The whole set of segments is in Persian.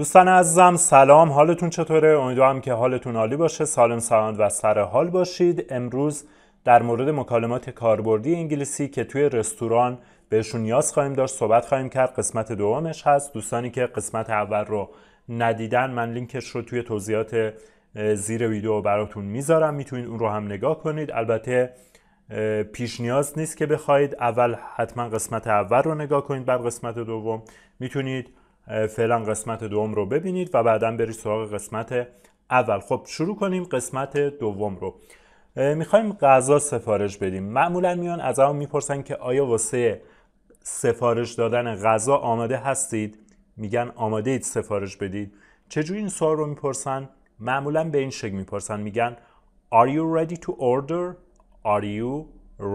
دوستان عزیزم سلام حالتون چطوره امیدوارم که حالتون عالی باشه سالم سلامت و سر حال باشید امروز در مورد مکالمات کاربردی انگلیسی که توی رستوران بهشون نیاز خواهیم داشت صحبت خواهیم کرد قسمت دومش هست دوستانی که قسمت اول رو ندیدن من لینکش رو توی توضیحات زیر ویدیو براتون میذارم میتونید اون رو هم نگاه کنید البته پیش نیاز نیست که بخواید اول حتما قسمت اول رو نگاه کنید بعد قسمت دوم میتونید فعلا قسمت دوم رو ببینید و بعدا برید سراغ قسمت اول خب شروع کنیم قسمت دوم رو میخوایم غذا سفارش بدیم معمولا میان از اون میپرسن که آیا واسه سفارش دادن غذا آماده هستید میگن آماده اید سفارش بدید چجوری این سوال رو میپرسن معمولا به این شکل میپرسن میگن Are you ready to order? Are you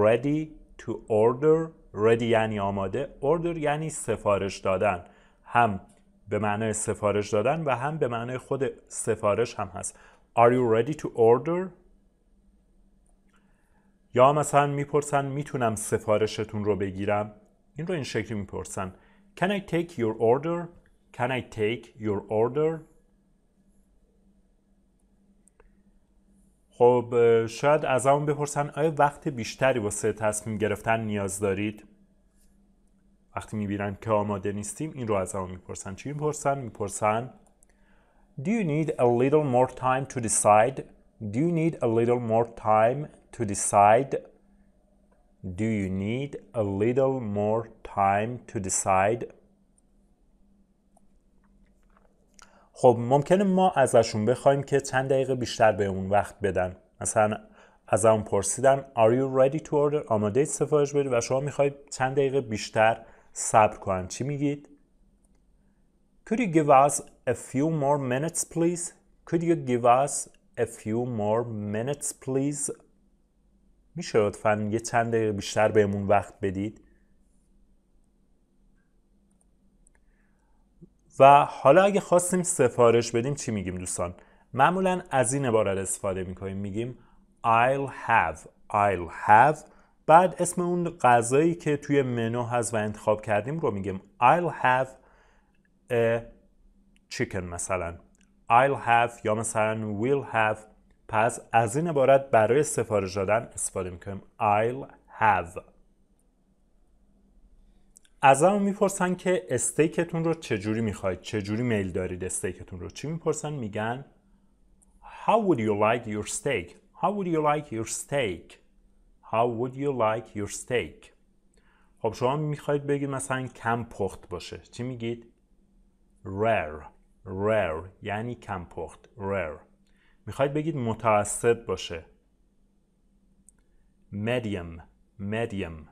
ready to order? Ready یعنی آماده Order یعنی سفارش دادن هم به معنای سفارش دادن و هم به معنای خود سفارش هم هست Are you ready to order? یا مثلا میپرسن میتونم سفارشتون رو بگیرم این رو این شکلی میپرسن Can I take your order? Can I take your order? خب شاید از اون بپرسن آیا وقت بیشتری واسه تصمیم گرفتن نیاز دارید؟ وقتی میبینن که آماده نیستیم این رو از ما میپرسن چی میپرسن؟ میپرسن Do you need a little more time to decide? Do you need a little more time to decide? Do you need a little more time to decide? خب ممکنه ما ازشون بخوایم که چند دقیقه بیشتر به اون وقت بدن مثلا از اون پرسیدن Are you ready to order؟ آماده سفارش بدید و شما میخواید چند دقیقه بیشتر صبر کن چی میگید Could you give us a few more minutes please Could you give us a few more minutes please میشه لطفا یه چند دقیقه بیشتر بهمون وقت بدید و حالا اگه خواستیم سفارش بدیم چی میگیم دوستان معمولا از این عبارت استفاده میکنیم میگیم I'll have I'll have بعد اسم اون غذایی که توی منو هست و انتخاب کردیم رو میگیم I'll have a chicken مثلا I'll have یا مثلا will have پس از این عبارت برای سفارش دادن استفاده میکنیم I'll have از هم میپرسن که استیکتون رو چجوری میخواید چجوری میل دارید استیکتون رو چی میپرسن میگن How would you like your steak? How would you like your steak? How would you like your steak? خب شما میخواید بگید مثلا کم پخت باشه چی میگید؟ rare rare یعنی کم پخت rare میخواید بگید متوسط باشه medium medium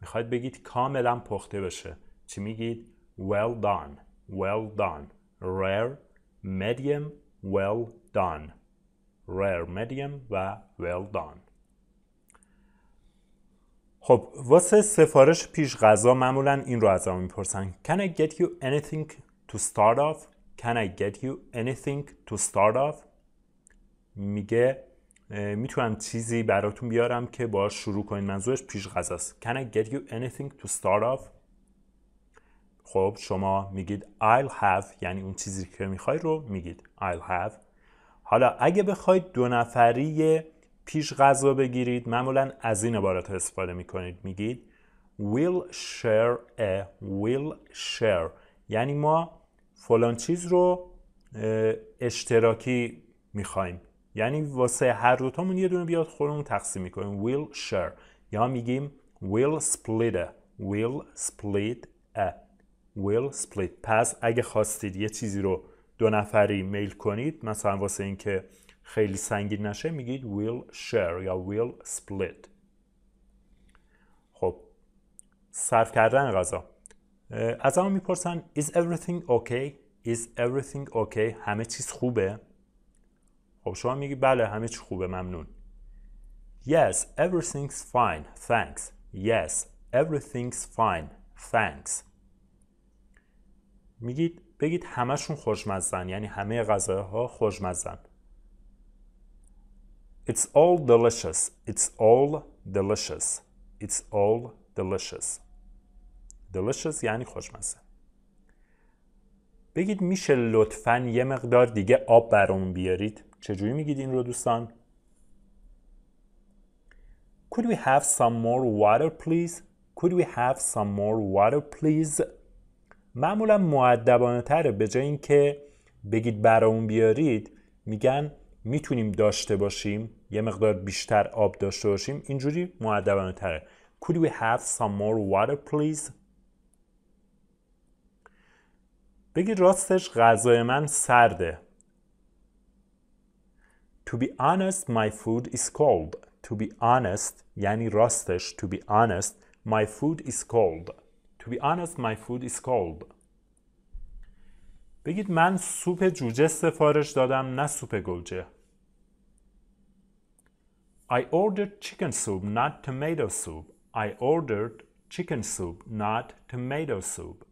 میخواید بگید کاملا پخته باشه. چی میگید؟ well done well done rare medium well done rare medium و well done خب واسه سفارش پیش غذا معمولا این رو از میپرسن Can I get you anything to start off? Can I get you anything to start off? میگه میتونم چیزی براتون بیارم که با شروع کنید منظورش پیش غذاست Can I get you anything to start off? خب شما میگید I'll have یعنی اون چیزی که میخوای رو میگید I'll have حالا اگه بخواید دو نفری پیش غذا بگیرید معمولا از این عبارت استفاده میکنید میگید will share a will share یعنی ما فلان چیز رو اشتراکی میخوایم یعنی واسه هر دوتامون یه دونه بیاد خودمون تقسیم میکنیم will share یا میگیم will split a will split a will split پس اگه خواستید یه چیزی رو دو نفری میل کنید مثلا واسه اینکه خیلی سنگین نشه میگید will share یا will split خب صرف کردن غذا از همون میپرسن is everything okay is everything okay همه چیز خوبه خب شما میگی بله همه چیز خوبه ممنون yes everything's fine thanks yes everything's fine thanks میگید بگید همشون خوشمزن یعنی همه غذاها خوشمزن It's all delicious. It's all delicious. It's all delicious. Delicious یعنی خوشمزه. بگید میشه لطفا یه مقدار دیگه آب برامون بیارید. چجوری میگید این رو دوستان؟ Could we have some more water please? Could we have some more water please? معمولا معدبانه تره به جای اینکه بگید برامون بیارید میگن میتونیم داشته باشیم یه مقدار بیشتر آب داشته باشیم اینجوری معدبانه تره Could we have some more water please? بگید راستش غذای من سرده To be honest my food is cold To be honest یعنی راستش To be honest my food is cold To be honest my food is cold بگید من سوپ جوجه سفارش دادم نه سوپ گوجه I ordered chicken soup not tomato soup I ordered chicken soup not tomato soup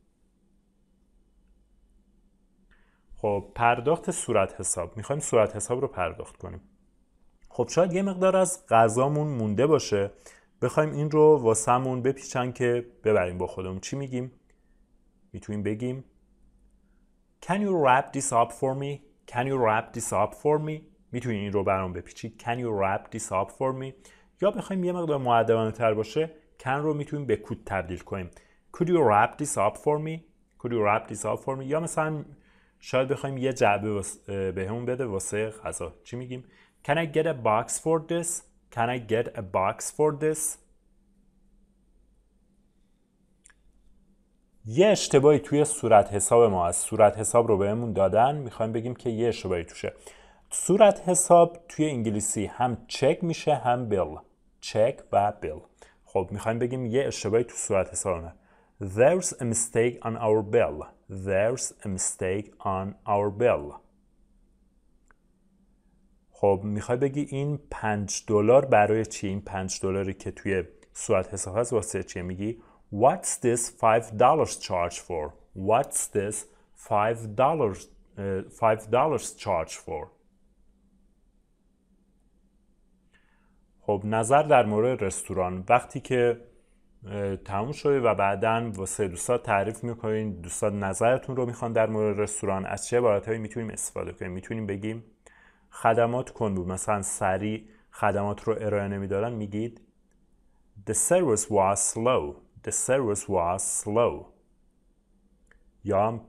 خب پرداخت صورت حساب میخوایم صورت حساب رو پرداخت کنیم خب شاید یه مقدار از غذامون مونده باشه بخوایم این رو واسمون بپیچن که ببریم با خودمون چی میگیم میتونیم بگیم Can you wrap this up for me? Can you wrap this up for me? میتونی این رو برام بپیچی Can you wrap this up for me? یا بخوایم یه مقدار معدبانه تر باشه can رو میتونیم به could تبدیل کنیم Could you wrap this up for me? Could you wrap this up for me? یا مثلا شاید بخوایم یه جعبه به بهمون بده واسه غذا چی میگیم Can I get a box for this? Can I get a box for this? یه اشتباهی توی صورت حساب ما از صورت حساب رو بهمون دادن میخوایم بگیم که یه اشتباهی توشه صورت حساب توی انگلیسی هم چک میشه هم بیل چک و بیل خب میخوایم بگیم یه اشتباهی تو صورت حسابه. There's a mistake on our bill. There's a mistake on our bill. خب میخوای بگی این پنج دلار برای چی این پنج دلاری که توی صورت حساب هست واسه چیه میگی What's this $5 charge for? What's this dollars uh, dollars charge for? خب نظر در مورد رستوران وقتی که تموم شده و بعدا واسه دوستان تعریف میکنین دوستان نظرتون رو میخوان در مورد رستوران از چه عبارتهایی میتونیم استفاده کنیم میتونیم بگیم خدمات کن بود مثلا سریع خدمات رو ارائه نمیدادن میگید The service was slow the service was slow یا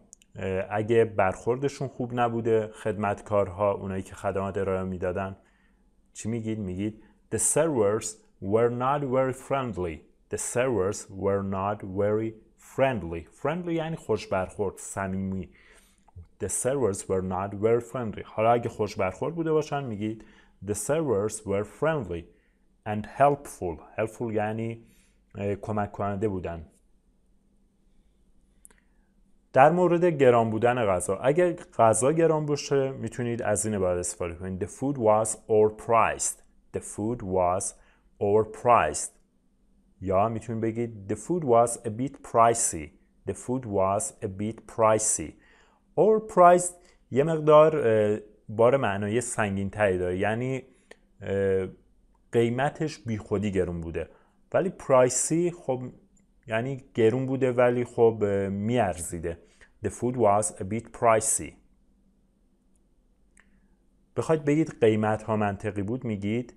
اگه برخوردشون خوب نبوده خدمتکارها اونایی که خدمات ارائه میدادن چی میگید میگید the servers were not very friendly the servers were not very friendly friendly یعنی خوش برخورد صمیمی the servers were not very friendly حالا اگه خوش برخورد بوده باشن میگید the servers were friendly and helpful helpful یعنی کمک کننده بودن در مورد گران بودن غذا اگر غذا گران باشه میتونید از این عبارت استفاده کنید the food was overpriced the food was overpriced یا میتونید بگید the food was a bit pricey the food was a bit pricey overpriced یه مقدار بار معنایی سنگین تری داره یعنی قیمتش بی خودی گرون بوده ولی پرایسی خب یعنی گرون بوده ولی خب میارزیده The food was a bit pricey بخواید بگید قیمت ها منطقی بود میگید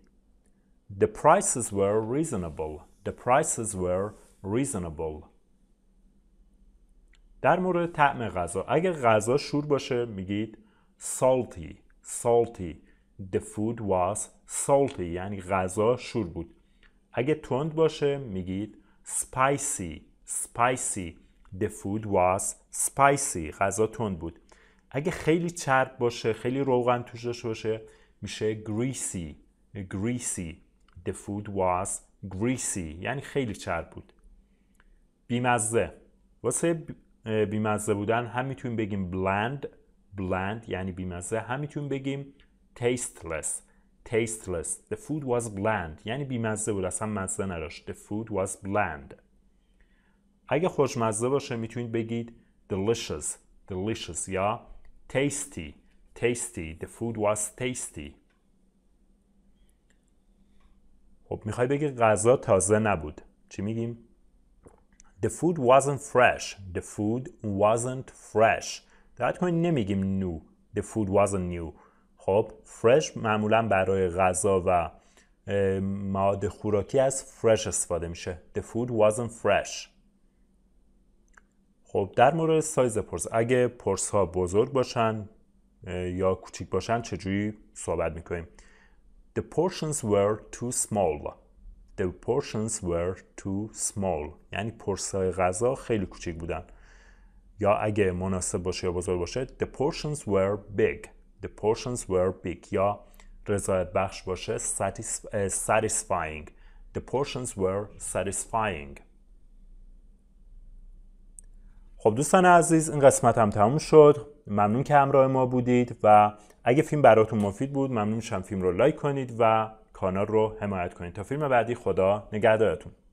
The prices were reasonable The prices were reasonable در مورد طعم غذا اگه غذا شور باشه میگید salty salty The food was salty یعنی غذا شور بود اگه تند باشه میگید spicy spicy the food was spicy غذا تند بود اگه خیلی چرب باشه خیلی روغن توش باشه میشه greasy greasy the food was greasy یعنی خیلی چرب بود بیمزه واسه بیمزه بودن هم میتونیم بگیم bland bland یعنی بیمزه هم میتونیم بگیم tasteless tasteless the food was bland یعنی بیمزه بود اصلا مزه نداشت the food was bland اگه خوشمزه باشه میتونید بگید delicious delicious یا tasty tasty the food was tasty خب میخوای بگی غذا تازه نبود چی میگیم The food wasn't fresh. The food wasn't fresh. دقت کنید نمیگیم new. The food wasn't new. خب فرش معمولا برای غذا و مواد خوراکی از فرش استفاده میشه the food wasn't fresh خب در مورد سایز پرس اگه پرس ها بزرگ باشن یا کوچیک باشن چجوری صحبت میکنیم The portions were too small The portions were too small یعنی پرس های غذا خیلی کوچیک بودن یا اگه مناسب باشه یا بزرگ باشه The portions were big portions were یا رضایت بخش باشه satisfying The portions were satisfying خب دوستان عزیز این قسمت هم تموم شد ممنون که همراه ما بودید و اگه فیلم براتون مفید بود ممنون میشم فیلم رو لایک کنید و کانال رو حمایت کنید تا فیلم بعدی خدا نگهدارتون